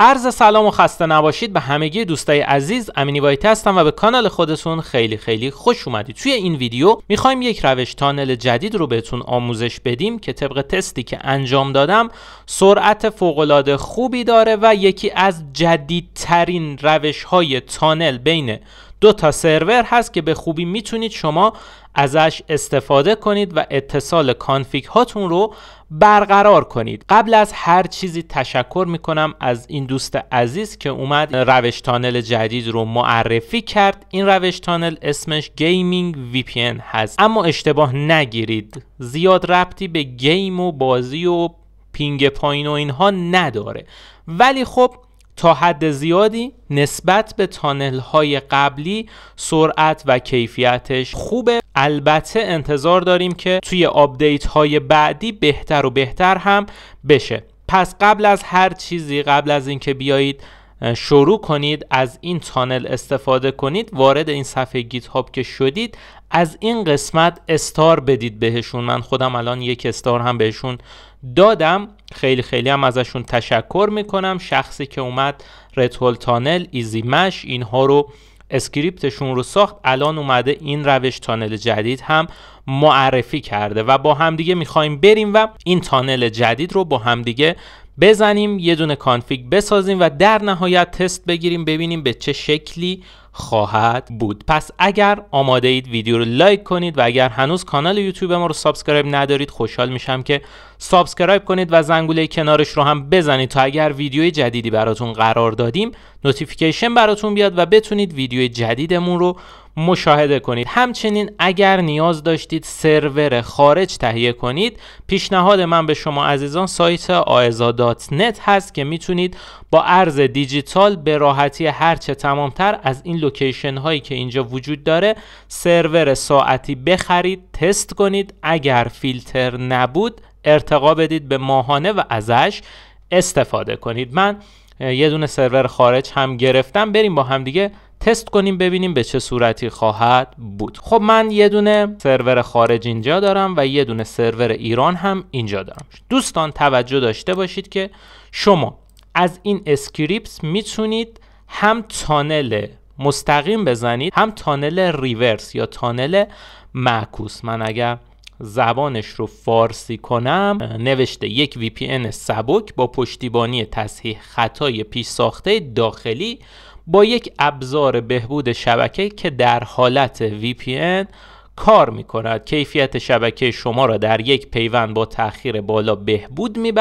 عرض سلام و خسته نباشید به همگی دوستای عزیز امینی وایت هستم و به کانال خودتون خیلی خیلی خوش اومدید توی این ویدیو میخوایم یک روش تانل جدید رو بهتون آموزش بدیم که طبق تستی که انجام دادم سرعت فوقالعاده خوبی داره و یکی از جدیدترین روش های تانل بین دو تا سرور هست که به خوبی میتونید شما ازش استفاده کنید و اتصال کانفیگ هاتون رو برقرار کنید قبل از هر چیزی تشکر میکنم از این دوست عزیز که اومد روش تانل جدید رو معرفی کرد این روش تانل اسمش گیمینگ وی پی هست اما اشتباه نگیرید زیاد ربطی به گیم و بازی و پینگ پایین و اینها نداره ولی خب تا حد زیادی نسبت به تانل های قبلی سرعت و کیفیتش خوبه البته انتظار داریم که توی آپدیت های بعدی بهتر و بهتر هم بشه پس قبل از هر چیزی قبل از اینکه بیایید شروع کنید از این تانل استفاده کنید وارد این صفحه گیت هاب که شدید از این قسمت استار بدید بهشون من خودم الان یک استار هم بهشون دادم خیلی خیلی هم ازشون تشکر میکنم شخصی که اومد رتول تانل ایزی مش اینها رو اسکریپتشون رو ساخت الان اومده این روش تانل جدید هم معرفی کرده و با همدیگه میخوایم بریم و این تانل جدید رو با همدیگه بزنیم یه دونه کانفیگ بسازیم و در نهایت تست بگیریم ببینیم به چه شکلی خواهد بود پس اگر آماده اید ویدیو رو لایک کنید و اگر هنوز کانال یوتیوب ما رو سابسکرایب ندارید خوشحال میشم که سابسکرایب کنید و زنگوله کنارش رو هم بزنید تا اگر ویدیوی جدیدی براتون قرار دادیم نوتیفیکیشن براتون بیاد و بتونید ویدیو جدیدمون رو مشاهده کنید همچنین اگر نیاز داشتید سرور خارج تهیه کنید پیشنهاد من به شما عزیزان سایت آزا.net هست که میتونید با ارز دیجیتال به راحتی هرچه تمامتر از این لوکیشن هایی که اینجا وجود داره سرور ساعتی بخرید تست کنید اگر فیلتر نبود ارتقا بدید به ماهانه و ازش استفاده کنید من یه دونه سرور خارج هم گرفتم بریم با هم دیگه تست کنیم ببینیم به چه صورتی خواهد بود خب من یه دونه سرور خارج اینجا دارم و یه دونه سرور ایران هم اینجا دارم دوستان توجه داشته باشید که شما از این اسکریپت میتونید هم تانل مستقیم بزنید هم تانل ریورس یا تانل معکوس من اگر زبانش رو فارسی کنم نوشته یک VPN سبک با پشتیبانی تصحیح خطای پیش ساخته داخلی با یک ابزار بهبود شبکه که در حالت VPN کار می کند کیفیت شبکه شما را در یک پیوند با تاخیر بالا بهبود می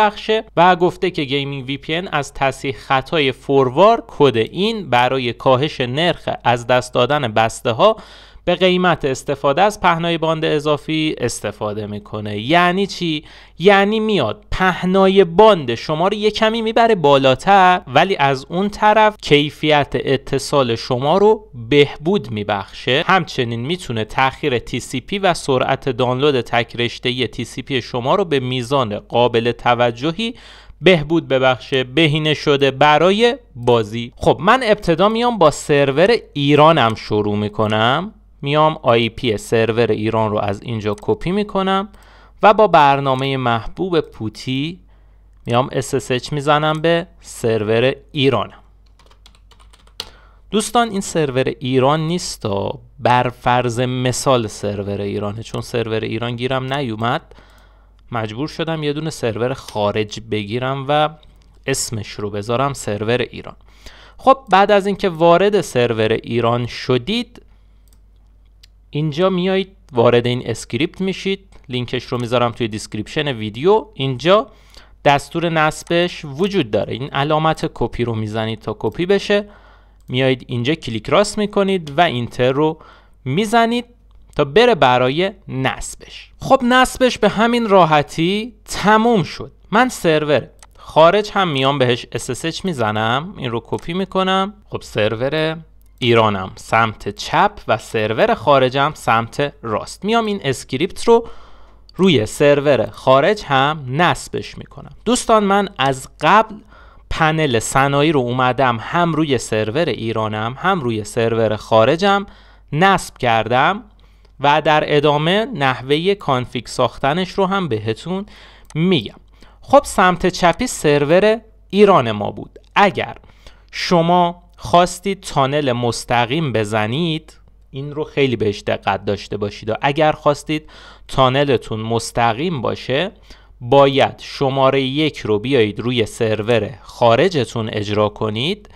و گفته که گیمینگ وی پی از تصحیح خطای فوروار کد این برای کاهش نرخ از دست دادن بسته ها به قیمت استفاده از پهنای باند اضافی استفاده میکنه یعنی چی یعنی میاد پهنای باند شما رو یه کمی میبره بالاتر ولی از اون طرف کیفیت اتصال شما رو بهبود میبخشه همچنین میتونه تاخیر TCP و سرعت دانلود تکرشته TCP شما رو به میزان قابل توجهی بهبود ببخشه بهینه شده برای بازی خب من ابتدا میام با سرور ایرانم شروع میکنم میام پی سرور ایران رو از اینجا کپی میکنم و با برنامه محبوب پوتی میام SSH میزنم به سرور ایران دوستان این سرور ایران نیست تا بر فرض مثال سرور ایرانه چون سرور ایران گیرم نیومد مجبور شدم یه دونه سرور خارج بگیرم و اسمش رو بذارم سرور ایران خب بعد از اینکه وارد سرور ایران شدید اینجا میایید وارد این اسکریپت میشید لینکش رو میذارم توی دیسکریپشن ویدیو اینجا دستور نصبش وجود داره این علامت کپی رو میزنید تا کپی بشه میایید اینجا کلیک راست میکنید و اینتر رو میزنید تا بره برای نصبش خب نصبش به همین راحتی تموم شد من سرور خارج هم میام بهش SSH میزنم این رو کپی میکنم خب سروره ایرانم سمت چپ و سرور خارجم سمت راست میام این اسکریپت رو روی سرور خارج هم نصبش میکنم دوستان من از قبل پنل صنایع رو اومدم هم روی سرور ایرانم هم روی سرور خارجم نصب کردم و در ادامه نحوه کانفیک ساختنش رو هم بهتون میگم خب سمت چپی سرور ایران ما بود اگر شما خواستید تانل مستقیم بزنید این رو خیلی بهش دقت داشته باشید و اگر خواستید تانلتون مستقیم باشه باید شماره یک رو بیایید روی سرور خارجتون اجرا کنید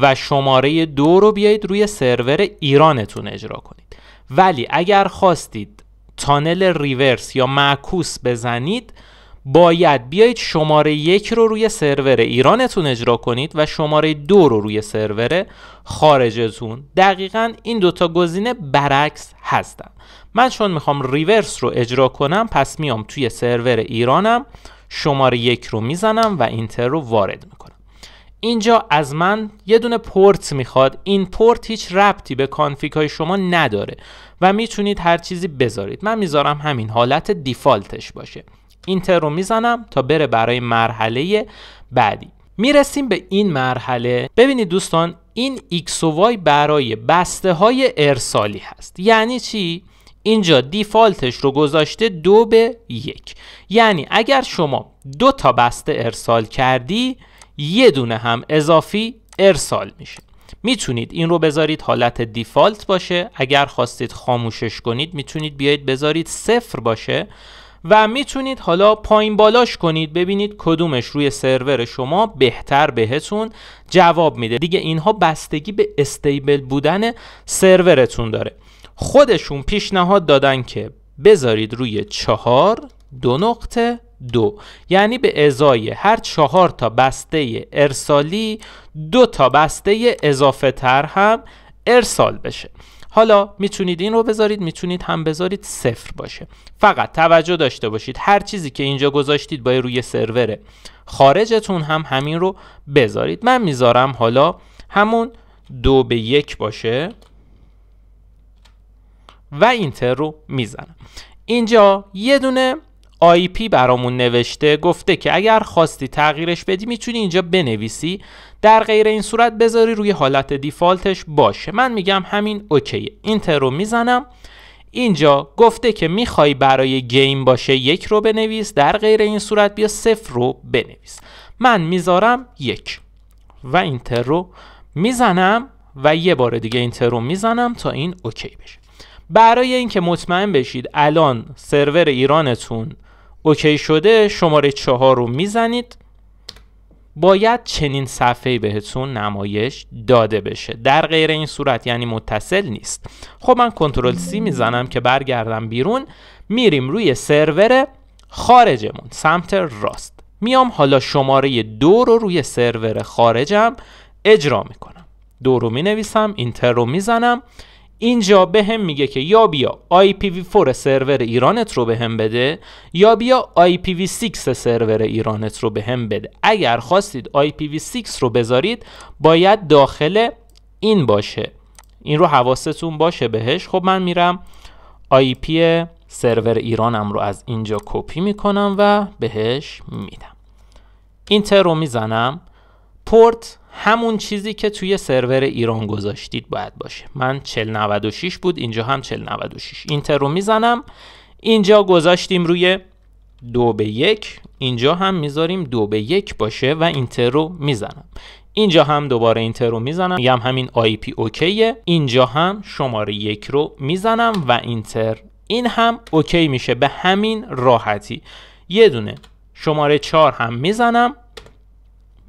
و شماره دو رو بیایید روی سرور ایرانتون اجرا کنید ولی اگر خواستید تانل ریورس یا معکوس بزنید باید بیایید شماره یک رو روی سرور ایرانتون اجرا کنید و شماره دو رو روی سرور خارجتون دقیقا این دوتا گزینه برعکس هستن من چون میخوام ریورس رو اجرا کنم پس میام توی سرور ایرانم شماره یک رو میزنم و اینتر رو وارد میکنم اینجا از من یه دونه پورت میخواد این پورت هیچ ربطی به کانفیک های شما نداره و میتونید هر چیزی بذارید من میذارم همین حالت دیفالتش باشه اینتر رو میزنم تا بره برای مرحله بعدی میرسیم به این مرحله ببینید دوستان این x و y برای بسته های ارسالی هست یعنی چی؟ اینجا دیفالتش رو گذاشته دو به یک یعنی اگر شما دو تا بسته ارسال کردی یه دونه هم اضافی ارسال میشه میتونید این رو بذارید حالت دیفالت باشه اگر خواستید خاموشش کنید میتونید بیایید بذارید صفر باشه و میتونید حالا پایین بالاش کنید ببینید کدومش روی سرور شما بهتر بهتون جواب میده دیگه اینها بستگی به استیبل بودن سرورتون داره خودشون پیشنهاد دادن که بذارید روی چهار دو نقطه دو یعنی به ازای هر چهار تا بسته ارسالی دو تا بسته اضافه تر هم ارسال بشه حالا میتونید این رو بذارید میتونید هم بذارید صفر باشه فقط توجه داشته باشید هر چیزی که اینجا گذاشتید باید روی سروره خارجتون هم همین رو بذارید من میذارم حالا همون دو به یک باشه و اینتر رو میزنم اینجا یه دونه پی برامون نوشته گفته که اگر خواستی تغییرش بدی میتونی اینجا بنویسی در غیر این صورت بذاری روی حالت دیفالتش باشه من میگم همین اوکیه اینتر رو میزنم اینجا گفته که میخوای برای گیم باشه یک رو بنویس در غیر این صورت بیا صفر رو بنویس من میذارم یک و اینتر رو میزنم و یه بار دیگه اینتر رو میزنم تا این اوکی بشه برای اینکه مطمئن بشید الان سرور ایرانتون اوکی شده شماره چهار رو میزنید باید چنین صفحه بهتون نمایش داده بشه در غیر این صورت یعنی متصل نیست خب من کنترل سی میزنم که برگردم بیرون میریم روی سرور خارجمون سمت راست میام حالا شماره دو رو روی سرور خارجم اجرا میکنم دو رو مینویسم اینتر رو میزنم اینجا به هم میگه که یا بیا IPv4 سرور ایرانت رو به هم بده یا بیا IPv6 سرور ایرانت رو به هم بده اگر خواستید IPv6 رو بذارید باید داخل این باشه این رو حواستون باشه بهش خب من میرم IP سرور ایرانم رو از اینجا کپی میکنم و بهش میدم اینتر رو میزنم پورت همون چیزی که توی سرور ایران گذاشتید باید باشه من 4096 بود اینجا هم 4096 اینتر رو میزنم اینجا گذاشتیم روی دو به یک اینجا هم میذاریم دو به یک باشه و اینتر رو میزنم اینجا هم دوباره اینتر رو میزنم میگم همین آی پی اوکیه اینجا هم شماره یک رو میزنم و اینتر این هم اوکی میشه به همین راحتی یه دونه شماره 4 هم میزنم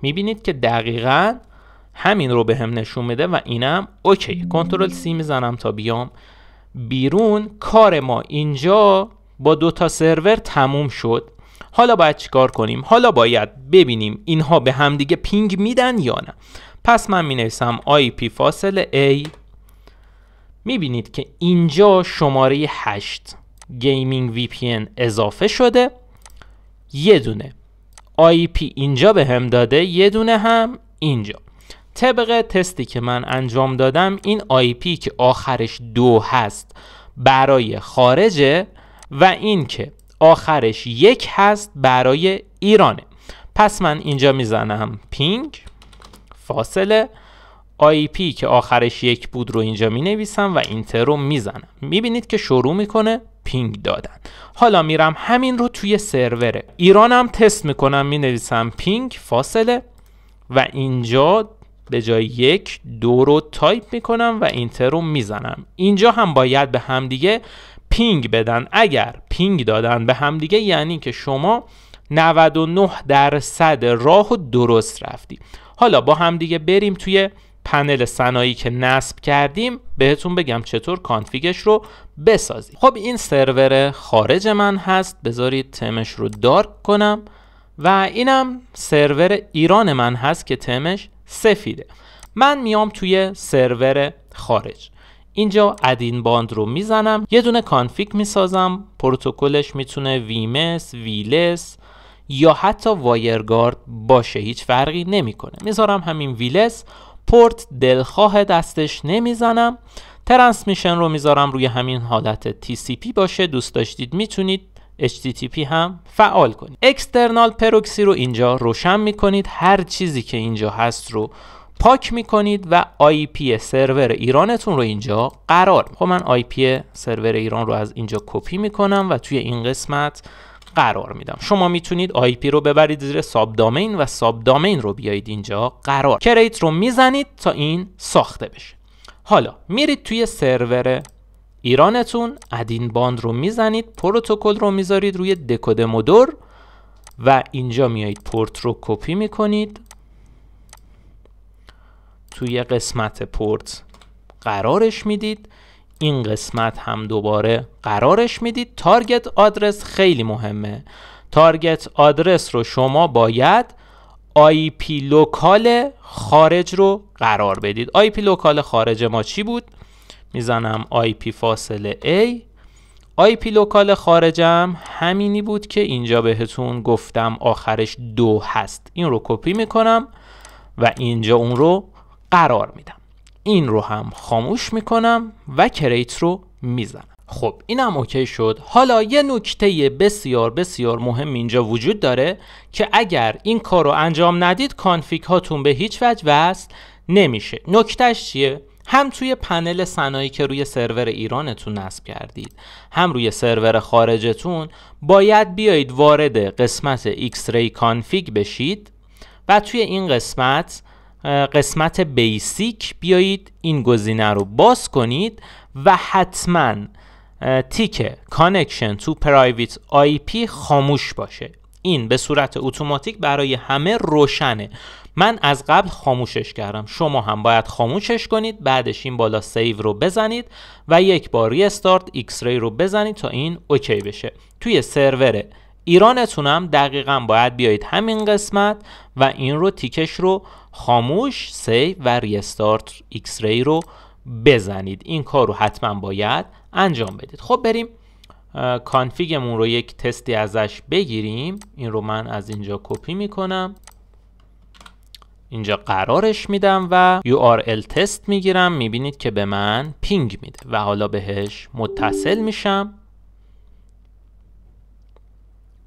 میبینید که دقیقا همین رو به هم نشون میده و اینم اوکی کنترل سی میزنم تا بیام بیرون کار ما اینجا با دو تا سرور تموم شد حالا باید چیکار کنیم حالا باید ببینیم اینها به هم دیگه پینگ میدن یا نه پس من می نویسم پی فاصله A می بینید که اینجا شماره 8 گیمینگ VPN اضافه شده یه دونه IP اینجا به هم داده یه دونه هم اینجا طبق تستی که من انجام دادم این IP که آخرش دو هست برای خارجه و این که آخرش یک هست برای ایرانه پس من اینجا میزنم پینگ فاصله IP که آخرش یک بود رو اینجا می نویسم و اینتر رو میزنم میبینید که شروع میکنه پینگ دادن حالا میرم همین رو توی سرور ایرانم تست میکنم می نویسم پینگ فاصله و اینجا به جای یک دو رو تایپ میکنم و اینتر رو میزنم اینجا هم باید به همدیگه پینگ بدن اگر پینگ دادن به همدیگه یعنی که شما 99 درصد راه و درست رفتی حالا با همدیگه بریم توی پنل صنایعی که نصب کردیم بهتون بگم چطور کانفیگش رو بسازیم خب این سرور خارج من هست بذارید تمش رو دارک کنم و اینم سرور ایران من هست که تمش سفیده من میام توی سرور خارج اینجا ادین باند رو میزنم یه دونه کانفیگ میسازم پروتکلش میتونه ویمس ویلس یا حتی وایرگارد باشه هیچ فرقی نمیکنه میذارم همین ویلس پورت دلخواه دستش نمیزنم ترانسمیشن رو میذارم روی همین حالت TCP باشه دوست داشتید میتونید HTTP هم فعال کنید اکسترنال پروکسی رو اینجا روشن میکنید هر چیزی که اینجا هست رو پاک میکنید و IP سرور ایرانتون رو اینجا قرار خب من IP سرور ایران رو از اینجا کپی میکنم و توی این قسمت قرار میدم شما میتونید پی رو ببرید زیر ساب دامین و ساب دامین رو بیایید اینجا قرار کریت رو میزنید تا این ساخته بشه حالا میرید توی سرور ایرانتون ادین باند رو میزنید پروتکل رو میذارید روی دکودمودور و اینجا میایید پورت رو کپی میکنید توی قسمت پورت قرارش میدید این قسمت هم دوباره قرارش میدید تارگت آدرس خیلی مهمه تارگت آدرس رو شما باید آی پی لوکال خارج رو قرار بدید آی لوکال خارج ما چی بود؟ میزنم آیپی فاصله A آی لوکال خارجم همینی بود که اینجا بهتون گفتم آخرش دو هست این رو کپی میکنم و اینجا اون رو قرار میدم این رو هم خاموش میکنم و کریت رو میزنم خب اینم اوکی شد حالا یه نکته بسیار بسیار مهم اینجا وجود داره که اگر این کار رو انجام ندید کانفیگ هاتون به هیچ وجه وصل نمیشه نکتهش چیه هم توی پنل صنایعی که روی سرور ایرانتون نصب کردید هم روی سرور خارجتون باید بیایید وارد قسمت X-Ray کانفیگ بشید و توی این قسمت قسمت بیسیک بیایید این گزینه رو باز کنید و حتما تیک کانکشن تو پرایویت آی پی خاموش باشه این به صورت اتوماتیک برای همه روشنه من از قبل خاموشش کردم شما هم باید خاموشش کنید بعدش این بالا سیو رو بزنید و یک بار ریستارت ایکس ری رو بزنید تا این اوکی بشه توی سرور ایرانتونم دقیقا باید بیایید همین قسمت و این رو تیکش رو خاموش سی و ریستارت ایکس ری رو بزنید این کار رو حتما باید انجام بدید خب بریم کانفیگمون رو یک تستی ازش بگیریم این رو من از اینجا کپی میکنم اینجا قرارش میدم و URL تست میگیرم میبینید که به من پینگ میده و حالا بهش متصل میشم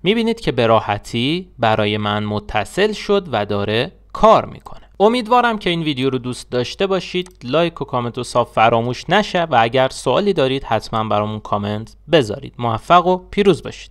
میبینید که به راحتی برای من متصل شد و داره کار میکنه امیدوارم که این ویدیو رو دوست داشته باشید لایک و کامنت و صاف فراموش نشه و اگر سوالی دارید حتما برامون کامنت بذارید موفق و پیروز باشید